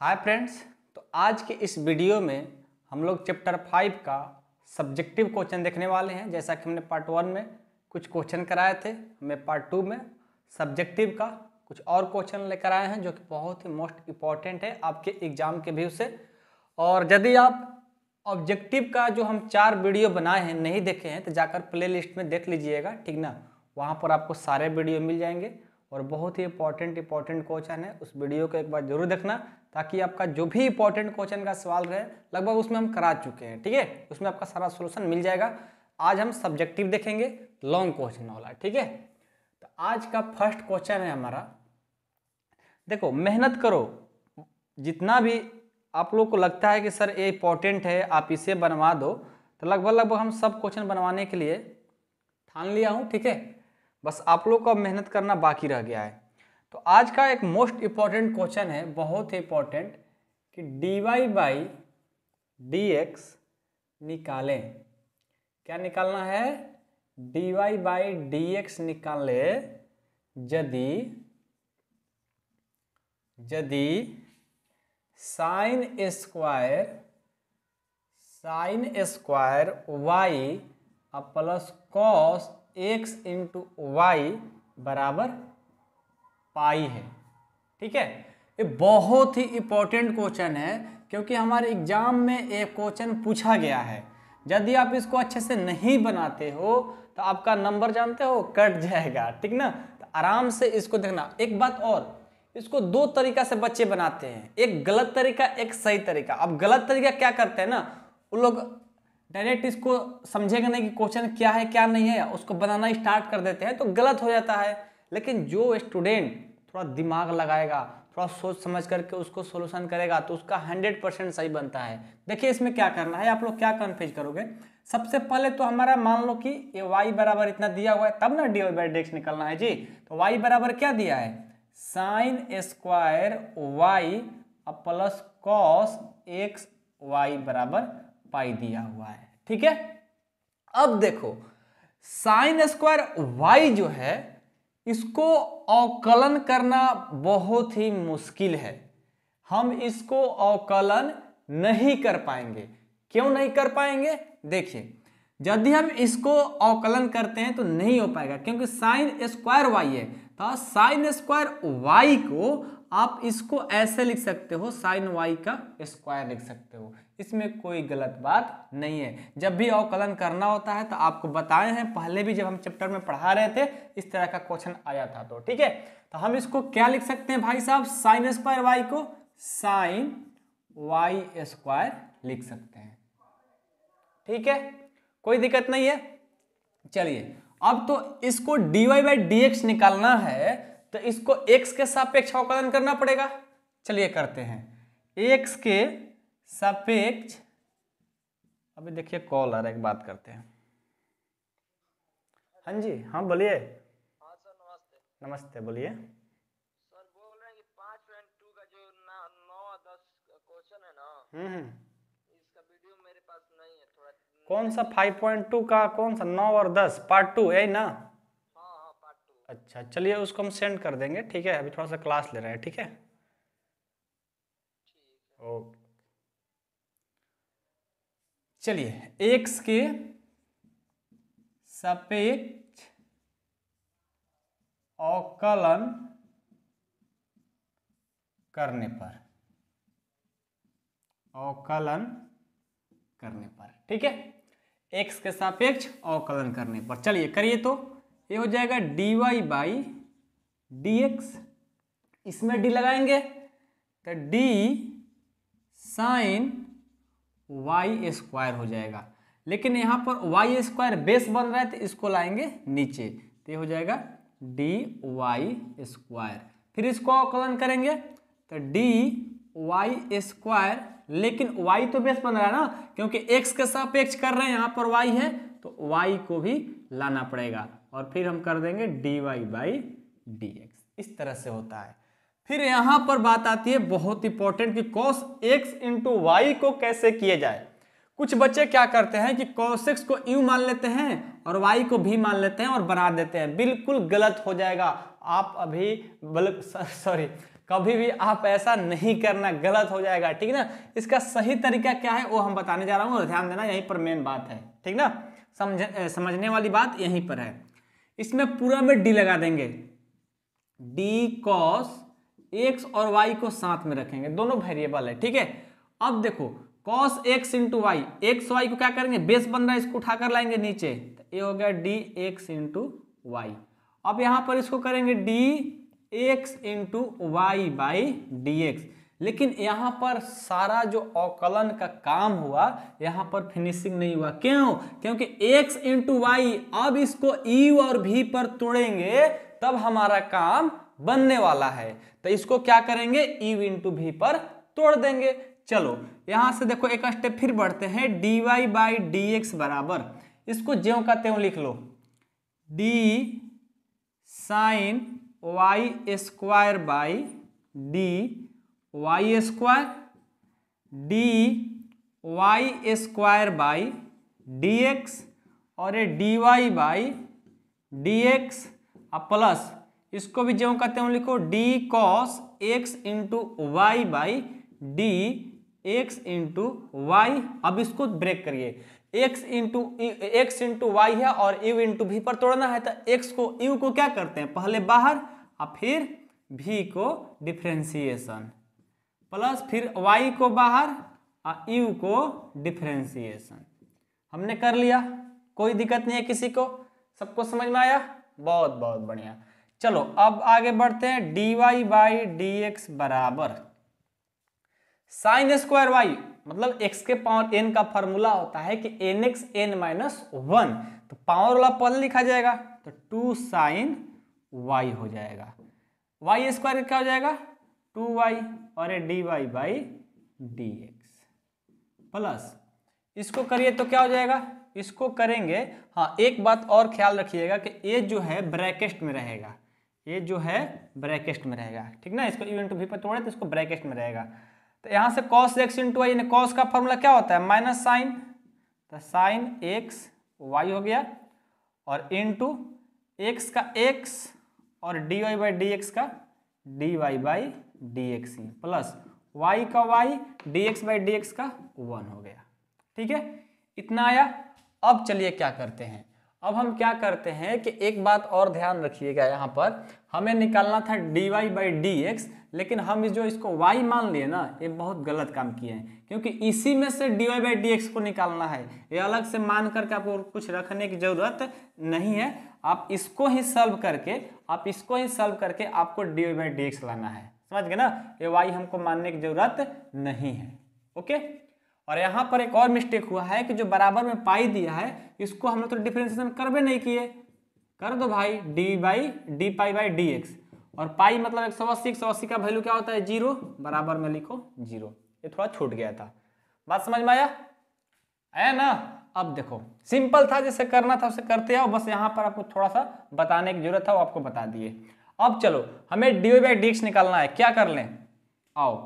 Hi friends तो आज के इस वीडियो में हम लोग चैप्टर फाइव का सब्जेक्टिव क्वेश्चन देखने वाले हैं जैसा कि हमने पार्ट वन में कुछ क्वेश्चन कराए थे हमें पार्ट टू में सब्जेक्टिव का कुछ और क्वेश्चन लेकर आए हैं जो कि बहुत ही मोस्ट इम्पॉर्टेंट है आपके एग्जाम के व्यू से और यदि आप ऑब्जेक्टिव का जो हम चार वीडियो बनाए हैं नहीं देखे हैं तो जाकर प्ले में देख लीजिएगा ठीक ना वहाँ पर आपको सारे वीडियो मिल जाएंगे और बहुत ही इंपॉर्टेंट इंपॉर्टेंट क्वेश्चन है उस वीडियो को एक बार जरूर देखना ताकि आपका जो भी इंपॉर्टेंट क्वेश्चन का सवाल रहे लगभग उसमें हम करा चुके हैं ठीक है उसमें आपका सारा सोल्यूशन मिल जाएगा आज हम सब्जेक्टिव देखेंगे लॉन्ग क्वेश्चन वाला ठीक है तो आज का फर्स्ट क्वेश्चन है हमारा देखो मेहनत करो जितना भी आप लोग को लगता है कि सर ये इंपॉर्टेंट है आप इसे बनवा दो तो लगभग लगभग हम सब क्वेश्चन बनवाने के लिए ठान लिया हूँ ठीक है बस आप लोग का मेहनत करना बाकी रह गया है तो आज का एक मोस्ट इम्पॉर्टेंट क्वेश्चन है बहुत ही इम्पॉर्टेंट कि D Y by D X निकालें क्या निकालना है D Y by D X निकाले यदि यदि sine square sine square Y plus cos X into Y बराबर पाई है ठीक है ये बहुत ही इंपॉर्टेंट क्वेश्चन है क्योंकि हमारे एग्जाम में एक क्वेश्चन पूछा गया है यदि आप इसको अच्छे से नहीं बनाते हो तो आपका नंबर जानते हो कट जाएगा ठीक ना तो आराम से इसको देखना एक बात और इसको दो तरीका से बच्चे बनाते हैं एक गलत तरीका एक सही तरीका अब गलत तरीका क्या करते हैं ना वो लोग डायरेक्ट इसको समझेगा नहीं कि क्वेश्चन क्या है क्या नहीं है उसको बनाना स्टार्ट कर देते हैं तो गलत हो जाता है लेकिन जो स्टूडेंट थोड़ा दिमाग लगाएगा थोड़ा सोच समझ करके उसको सोल्यूशन करेगा तो उसका हंड्रेड परसेंट सही बनता है देखिए इसमें क्या करना है आप लोग क्या कन्फ्यूज करोगे सबसे पहले तो हमारा मान लो कि ये वाई बराबर इतना दिया हुआ है तब ना डी बाई डेक्स निकलना है जी तो वाई बराबर क्या दिया है sine square Y plus cos X Y बराबर पाई दिया हुआ है ठीक है अब देखो साइन स्क्वायर वाई जो है इसको अवकलन करना बहुत ही मुश्किल है हम इसको अवकलन नहीं कर पाएंगे क्यों नहीं कर पाएंगे देखिए यदि हम इसको अवकलन करते हैं तो नहीं हो पाएगा क्योंकि साइन स्क्वायर वाई है तो साइन स्क्वायर वाई को आप इसको ऐसे लिख सकते हो साइन वाई का स्क्वायर लिख सकते हो इसमें कोई गलत बात नहीं है जब भी अवकलन करना होता है तो आपको बताए हैं पहले भी जब हम चैप्टर में पढ़ा रहे थे इस तरह का क्वेश्चन आया था तो ठीक है तो हम इसको क्या लिख सकते हैं भाई साहब साइन स्क्वायर वाई को साइन वाई स्क्वायर लिख सकते हैं ठीक है कोई दिक्कत नहीं है चलिए अब तो इसको D Y by D X निकालना है तो इसको एक्स के सापेक्ष अवकलन करना पड़ेगा चलिए करते हैं एक्स के सापेक्ष अभी देखिए कॉल आ रहा है बात करते हैं हाँ जी हाँ बोलिए हाँ नमस्ते बोलिए सर बोल रहे हैं कि का जो नौ दस क्वेश्चन है ना हम्म, हम्म। इसका वीडियो मेरे पास नहीं है थोड़ा कौन सा फाइव पॉइंट टू का कौन सा नौ और दस पार्ट टू है ना हाँ हाँ पार्ट टू अच्छा चलिए उसको हम सेंड कर देंगे ठीक है अभी थोड़ा सा क्लास ले रहे हैं ठीक है चलिए एक्स के सापेक्ष अवकलन करने पर अवकलन करने पर ठीक है एक्स के सापेक्ष अवकलन करने पर चलिए करिए तो ये हो जाएगा D Y by D X इसमें डी लगाएंगे तो डी साइन वाई स्क्वायर हो जाएगा लेकिन यहाँ पर वाई स्क्वायर बेस बन रहा है तो इसको लाएंगे नीचे तो ये हो जाएगा डी वाई स्क्वायर फिर इसको अवकलन करेंगे तो डी वाई स्क्वायर लेकिन वाई तो बेस बन रहा है ना क्योंकि एक्स के सापेक्ष कर रहे हैं यहाँ पर वाई है तो वाई को भी लाना पड़ेगा और फिर हम कर देंगे D Y by D X इस तरह से होता है फिर यहां पर बात आती है बहुत इंपॉर्टेंट कि कॉस एक्स इंटू वाई को कैसे किए जाए कुछ बच्चे क्या करते हैं कि कॉस एक्स को यू मान लेते हैं और वाई को भी मान लेते हैं और बना देते हैं बिल्कुल गलत हो जाएगा आप अभी सॉरी कभी भी आप ऐसा नहीं करना गलत हो जाएगा ठीक ना इसका सही तरीका क्या है वो हम बताने जा रहा हूँ और ध्यान देना यहीं पर मेन बात है ठीक ना समझ समझने वाली बात यहीं पर है इसमें पूरा में डी लगा देंगे डी कॉस एक्स और वाई को साथ में रखेंगे दोनों वेरिएबल है ठीक है अब देखो cos X into Y X Y को क्या करेंगे बेस बन रहा है इसको उठाकर लाएंगे नीचे तो ये हो गया डी एक्स इंटू वाई अब यहां पर इसको करेंगे D X into Y by D X लेकिन यहां पर सारा जो अवकलन का काम हुआ यहां पर फिनिशिंग नहीं हुआ क्यों क्योंकि x इंटू वाई अब इसको u और v पर तोड़ेंगे तब हमारा काम बनने वाला है तो इसको क्या करेंगे यू इंटू भी पर तोड़ देंगे चलो यहां से देखो एक स्टेप फिर बढ़ते हैं D Y by D x बराबर इसको ज्यो का त्यों लिख लो D sine Y square by D Y square D Y square by D x और ये D Y by D X plus इसको भी जो कहते हैं लिखो D cos X into Y by D X into Y अब इसको ब्रेक करिए X into X into Y है और यू इंटू भी पर तोड़ना है तो एक्स को यू को क्या करते हैं पहले बाहर और फिर भी को डिफ्रेंसिएशन प्लस फिर वाई को बाहर और यू को डिफ्रेंसिएशन हमने कर लिया कोई दिक्कत नहीं है किसी को सबको समझ में आया बहुत बहुत बढ़िया चलो अब आगे बढ़ते हैं D Y by D x बराबर साइन स्क्वायर वाई मतलब x के पावर n का फॉर्मूला होता है कि N X N minus one तो पावर वाला पद लिखा जाएगा तो टू साइन वाई हो जाएगा वाई स्क्वायर क्या हो जाएगा टू वाई और ये D Y by D X plus इसको करिए तो क्या हो जाएगा इसको करेंगे हाँ एक बात और ख्याल रखिएगा कि ये जो है ब्रैकेट में रहेगा ये जो है ब्रैकेस्ट में रहेगा ठीक ना इसको इवेंट e भी पर तोड़े तो इसको ब्रैकेस्ट में रहेगा तो यहाँ से कॉस एक्स इंटू वाई यानी कॉस का फॉर्मूला क्या होता है माइनस साइन तो साइन एक्स वाई हो गया और इंटू एक्स का एक्स और D Y by D X का D Y by D X plus Y का Y D X by D X का वन हो गया ठीक है इतना आया अब चलिए क्या करते हैं अब हम क्या करते हैं कि एक बात और ध्यान रखिएगा यहाँ पर हमें निकालना था D Y by D X लेकिन हम जो इसको y मान लिए ना ये बहुत गलत काम किए हैं क्योंकि इसी में से D Y by D X को निकालना है ये अलग से मान करके आपको कुछ रखने की ज़रूरत नहीं है आप इसको ही सल्व करके आप इसको ही सल्व करके आपको D Y by D X लाना है समझ गए ना ये y हमको मानने की ज़रूरत नहीं है ओके और यहाँ पर एक और मिस्टेक हुआ है कि जो बराबर में पाई दिया है इसको हम लोग तो डिफ्रेंसिएशन भी नहीं किए कर दो भाई D by D pi by D x और पाई मतलब एक सौ अस्सी एक सौ अस्सी का वैल्यू क्या होता है जीरो बराबर में लिखो जीरो ये थोड़ा छूट गया था बात समझ में आया है ना अब देखो सिंपल था जैसे करना था उसे करते आओ बस यहाँ पर आपको थोड़ा सा बताने की जरूरत था वो आपको बता दिए अब चलो हमें D Y by D X निकालना है क्या कर लें आओ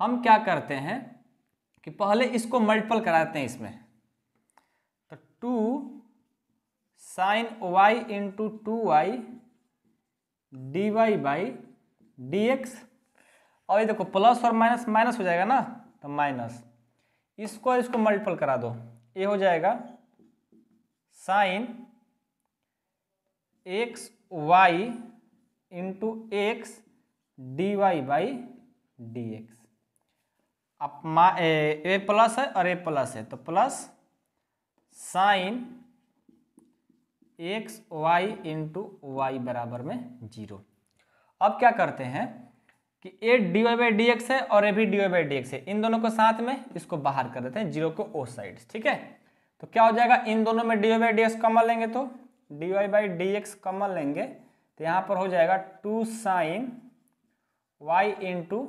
हम क्या करते हैं कि पहले इसको मल्टीपल कराते हैं इसमें तो two sine Y into two Y D Y by D x और ये देखो प्लस और माइनस माइनस हो जाएगा ना तो माइनस इसको इसको मल्टीपल करा दो ये हो जाएगा sine X Y into X D Y by D X अपमा ए, ए प्लस है और ए प्लस है तो plus sine X Y into Y बराबर में जीरो अब क्या करते हैं कि A D Y by D X है और ए भी D Y by D X है इन दोनों को साथ में इसको बाहर कर देते हैं जीरो को ओ साइड ठीक है तो क्या हो जाएगा इन दोनों में D Y by D X common लेंगे तो D Y by D X common लेंगे तो यहाँ पर हो जाएगा two sine Y into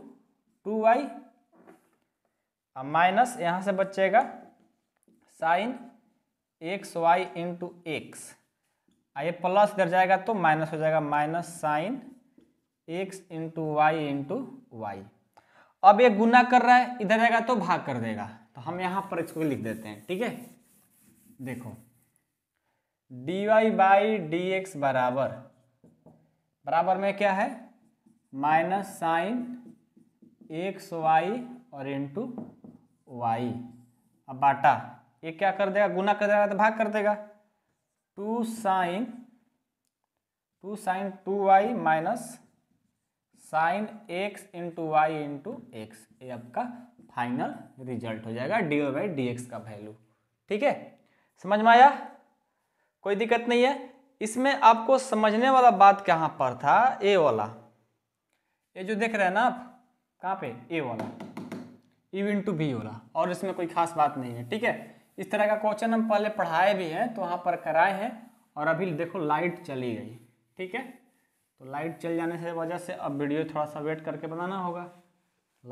two Y अब माइनस यहाँ से बचेगा sine X Y into X आइए प्लस इधर जाएगा तो माइनस हो जाएगा minus sine X into Y into Y अब ये गुना कर रहा है इधर जाएगा तो भाग कर देगा तो हम यहाँ पर इसको लिख देते हैं ठीक है देखो D Y by D x बराबर बराबर में क्या है माइनस साइन एक्स वाई और इंटू वाई अब बाटा ये क्या कर देगा गुना कर देगा तो भाग कर देगा two sine two sine two Y minus sine X into Y into X ये आपका फाइनल रिजल्ट हो जाएगा D O by D X का वैल्यू ठीक है समझ में आया कोई दिक्कत नहीं है इसमें आपको समझने वाला बात कहाँ पर था ए वाला ये जो देख रहे हैं ना आप कहाँ पे ए वाला यू टू बी हो रहा और इसमें कोई खास बात नहीं है ठीक है इस तरह का क्वेश्चन हम पहले पढ़ाए भी हैं तो वहाँ पर कराए हैं और अभी देखो लाइट चली गई ठीक है तो लाइट चल जाने से वजह से अब वीडियो थोड़ा सा वेट करके बनाना होगा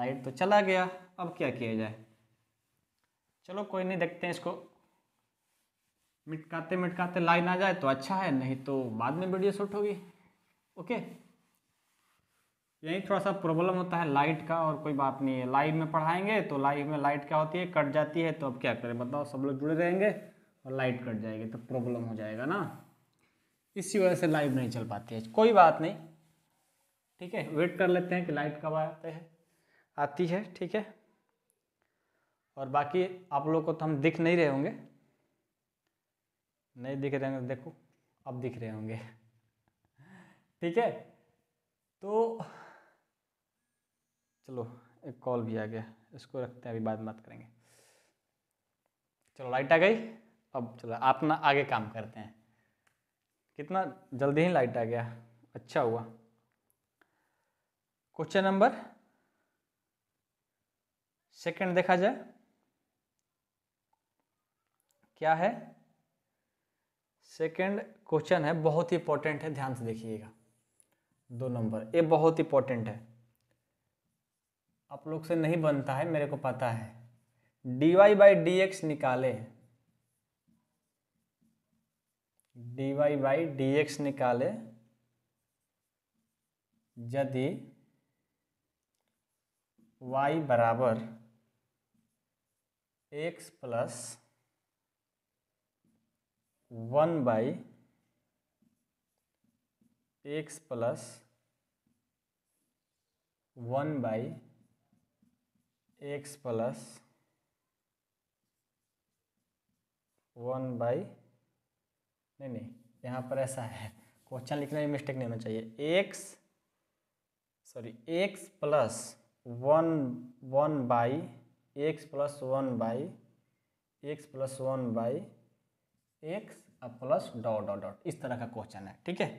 लाइट तो चला गया अब क्या किया जाए चलो कोई नहीं देखते हैं इसको मिटकाते मिटकाते लाइन आ जाए तो अच्छा है नहीं तो बाद में वीडियो शूट होगी ओके यही थोड़ा सा प्रॉब्लम होता है लाइट का और कोई बात नहीं है लाइव में पढ़ाएंगे तो लाइव में लाइट क्या होती है कट जाती है तो अब क्या करें बताओ सब लोग जुड़े रहेंगे और लाइट कट जाएगी तो प्रॉब्लम हो जाएगा ना इसी वजह से लाइव नहीं चल पाती है कोई बात नहीं ठीक है वेट कर लेते हैं कि लाइट कब आते हैं आती है ठीक है और बाकी आप लोग को तो हम दिख नहीं रहे होंगे नहीं दिख रहे होंगे तो देखो अब दिख रहे होंगे ठीक है तो चलो एक कॉल भी आ गया इसको रखते हैं अभी बाद में बात करेंगे चलो लाइट आ गई अब चलो आप ना आगे काम करते हैं कितना जल्दी ही लाइट आ गया अच्छा हुआ क्वेश्चन नंबर सेकंड देखा जाए क्या है सेकंड क्वेश्चन है बहुत ही इंपॉर्टेंट है ध्यान से देखिएगा दो नंबर ये बहुत इंपॉर्टेंट है आप लोग से नहीं बनता है मेरे को पता है D Y by D X निकाले D Y by D X निकाले यदि वाई बराबर X plus one by X plus one by X plus one by नहीं नहीं यहाँ पर ऐसा है क्वेश्चन लिखने में मिस्टेक नहीं होना चाहिए X sorry X plus one one by X plus one by X plus one by X plus dot dot dot इस तरह का क्वेश्चन है ठीक है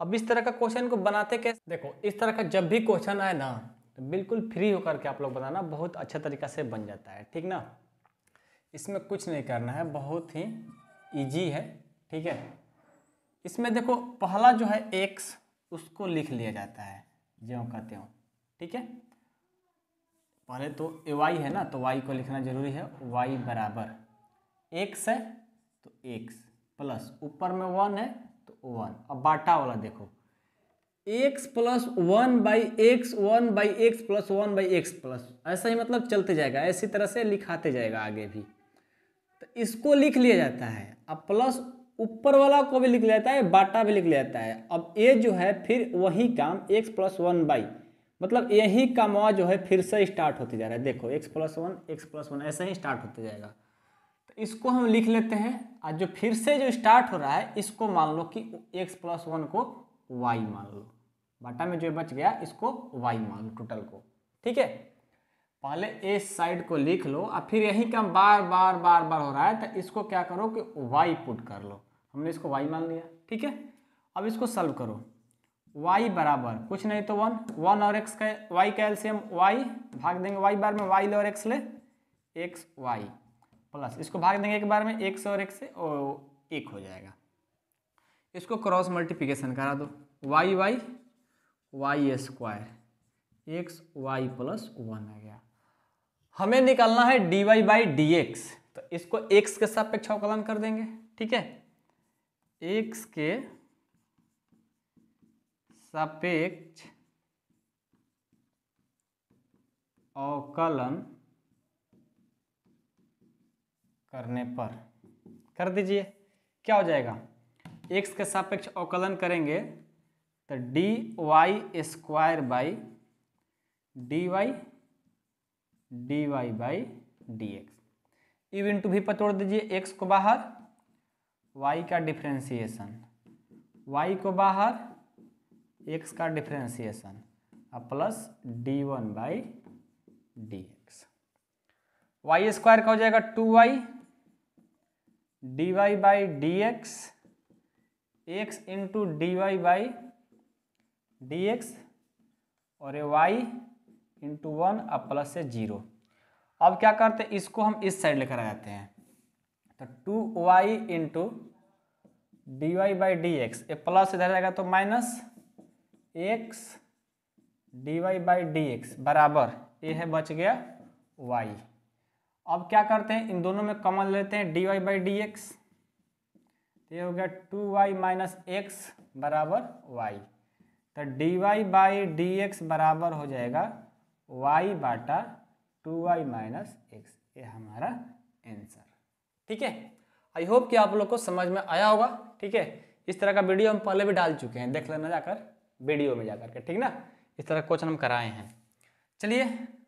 अब इस तरह का क्वेश्चन को बनाते कैसे देखो इस तरह का जब भी क्वेश्चन आए ना तो बिल्कुल फ्री होकर के आप लोग बनाना बहुत अच्छा तरीका से बन जाता है ठीक ना इसमें कुछ नहीं करना है बहुत ही ईजी है ठीक है इसमें देखो पहला जो है एक्स उसको लिख लिया जाता है ज्यों का त्यों ठीक है पहले तो वाई है ना तो वाई को लिखना जरूरी है वाई बराबर एक्स है तो एक्स प्लस ऊपर में वन है तो वन अब बाटा वाला देखो X plus one by X one by X plus one by X plus ऐसा ही मतलब चलते जाएगा ऐसी तरह से लिखाते जाएगा आगे भी तो इसको लिख लिया जाता है अब प्लस ऊपर वाला को भी लिख लिया जाता है बाटा भी लिख लिया जाता है अब ए जो है फिर वही काम एक्स प्लस वन बाई मतलब यही कामवा जो है फिर से स्टार्ट होते जा रहा है देखो X plus one X plus one ऐसा ही स्टार्ट होते जाएगा तो इसको हम लिख लेते हैं और जो फिर से जो स्टार्ट हो रहा है इसको मान लो कि एक्स प्लस वन को वाई मान लो बाटा में जो बच गया इसको वाई मान लो टोटल को ठीक है पहले इस साइड को लिख लो और फिर यही काम बार बार बार बार हो रहा है तो इसको क्या करो कि वाई पुट कर लो हमने इसको वाई मान लिया ठीक है अब इसको सल्व करो वाई बराबर कुछ नहीं तो वन वन और एक्स का वाई का एल्सियम वाई भाग देंगे वाई बार में वाई और एक्स ले एक्स वाई प्लस इसको भाग देंगे एक बार में एक्स और एक्स से और एक हो जाएगा इसको क्रॉस मल्टीप्लिकेशन करा दो y y y square x y plus one आ गया हमें निकालना है D Y by D x तो इसको एक्स के सापेक्ष अवकलन कर देंगे ठीक है एक्स के सापेक्ष अवकलन करने पर कर दीजिए क्या हो जाएगा एक्स के सापेक्ष अवकलन करेंगे तो D Y square by D y D Y by D x इव टू भी पतोड़ दीजिए एक्स को बाहर वाई का डिफ्रेंसिएशन वाई को बाहर एक्स का डिफ्रेंसिएशन और plus d one by D x y square का हो जाएगा two Y D Y by D x x into d Y by D x और ये वाई इंटू वन अब प्लस से जीरो अब क्या करते हैं इसको हम इस साइड लेकर आ जाते हैं तो two y into d Y by D x ये प्लस इधर जाएगा तो minus x D Y by D x बराबर ये है बच गया वाई अब क्या करते हैं इन दोनों में कॉमन लेते हैं D Y by D x तो ये हो गया टू वाई माइनस एक्स बराबर वाई तो D Y by D x बराबर हो जाएगा वाई बाटा टू वाई माइनस एक्स ये हमारा आंसर ठीक है आई होप कि आप लोग को समझ में आया होगा ठीक है इस तरह का वीडियो हम पहले भी डाल चुके हैं देख लेना जाकर वीडियो में जाकर के ठीक ना इस तरह क्वेश्चन हम कराए हैं चलिए